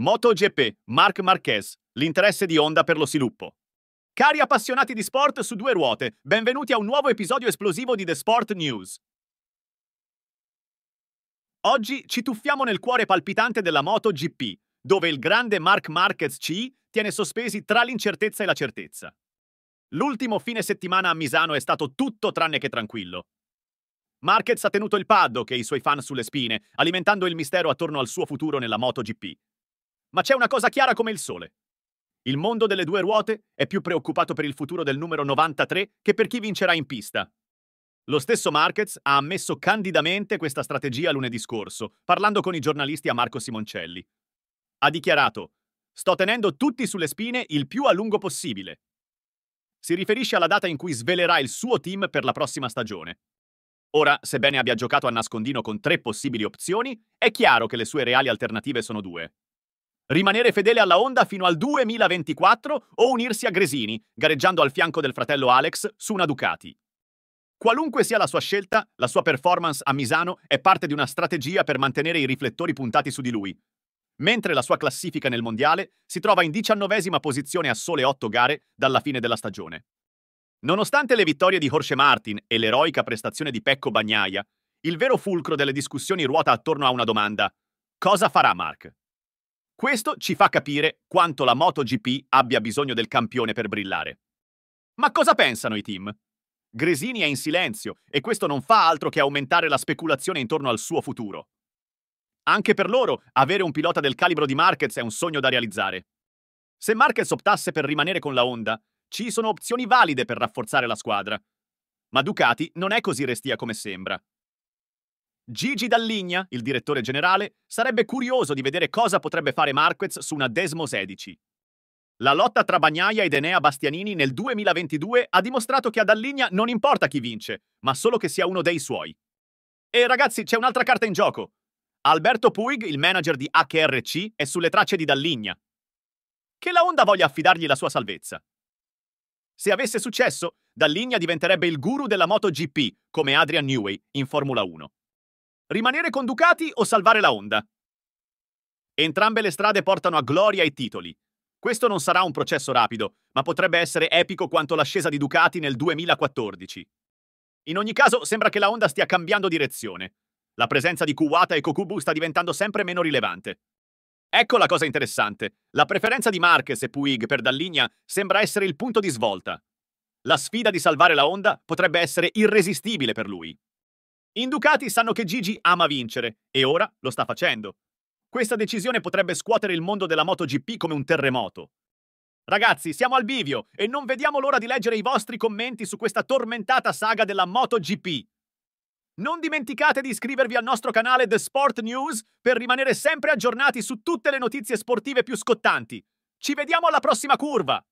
MotoGP, Marc Marquez, l'interesse di Honda per lo sviluppo. Cari appassionati di sport su due ruote, benvenuti a un nuovo episodio esplosivo di The Sport News. Oggi ci tuffiamo nel cuore palpitante della MotoGP, dove il grande Marc Marquez CI tiene sospesi tra l'incertezza e la certezza. L'ultimo fine settimana a Misano è stato tutto tranne che tranquillo. Marquez ha tenuto il paddock e i suoi fan sulle spine, alimentando il mistero attorno al suo futuro nella MotoGP, ma c'è una cosa chiara come il sole. Il mondo delle due ruote è più preoccupato per il futuro del numero 93 che per chi vincerà in pista. Lo stesso Marquez ha ammesso candidamente questa strategia lunedì scorso, parlando con i giornalisti a Marco Simoncelli. Ha dichiarato Sto tenendo tutti sulle spine il più a lungo possibile. Si riferisce alla data in cui svelerà il suo team per la prossima stagione. Ora, sebbene abbia giocato a nascondino con tre possibili opzioni, è chiaro che le sue reali alternative sono due rimanere fedele alla Honda fino al 2024 o unirsi a Gresini, gareggiando al fianco del fratello Alex su una Ducati. Qualunque sia la sua scelta, la sua performance a Misano è parte di una strategia per mantenere i riflettori puntati su di lui. Mentre la sua classifica nel mondiale si trova in diciannovesima posizione a sole otto gare dalla fine della stagione. Nonostante le vittorie di Jorge Martin e l'eroica prestazione di Pecco Bagnaia, il vero fulcro delle discussioni ruota attorno a una domanda. Cosa farà Mark? Questo ci fa capire quanto la MotoGP abbia bisogno del campione per brillare. Ma cosa pensano i team? Gresini è in silenzio e questo non fa altro che aumentare la speculazione intorno al suo futuro. Anche per loro, avere un pilota del calibro di Marquez è un sogno da realizzare. Se Marquez optasse per rimanere con la Honda, ci sono opzioni valide per rafforzare la squadra. Ma Ducati non è così restia come sembra. Gigi Dalligna, il direttore generale, sarebbe curioso di vedere cosa potrebbe fare Marquez su una Desmo 16. La lotta tra Bagnaia ed Enea Bastianini nel 2022 ha dimostrato che a Dalligna non importa chi vince, ma solo che sia uno dei suoi. E ragazzi, c'è un'altra carta in gioco. Alberto Puig, il manager di HRC, è sulle tracce di Dalligna. Che la Honda voglia affidargli la sua salvezza. Se avesse successo, Dalligna diventerebbe il guru della MotoGP, come Adrian Newey in Formula 1. Rimanere con Ducati o salvare la Honda? Entrambe le strade portano a gloria e titoli. Questo non sarà un processo rapido, ma potrebbe essere epico quanto l'ascesa di Ducati nel 2014. In ogni caso, sembra che la Honda stia cambiando direzione. La presenza di Kuwata e Kokubu sta diventando sempre meno rilevante. Ecco la cosa interessante. La preferenza di Marquez e Puig per Dalligna sembra essere il punto di svolta. La sfida di salvare la Honda potrebbe essere irresistibile per lui. In Ducati sanno che Gigi ama vincere e ora lo sta facendo. Questa decisione potrebbe scuotere il mondo della MotoGP come un terremoto. Ragazzi, siamo al bivio e non vediamo l'ora di leggere i vostri commenti su questa tormentata saga della MotoGP. Non dimenticate di iscrivervi al nostro canale The Sport News per rimanere sempre aggiornati su tutte le notizie sportive più scottanti. Ci vediamo alla prossima curva!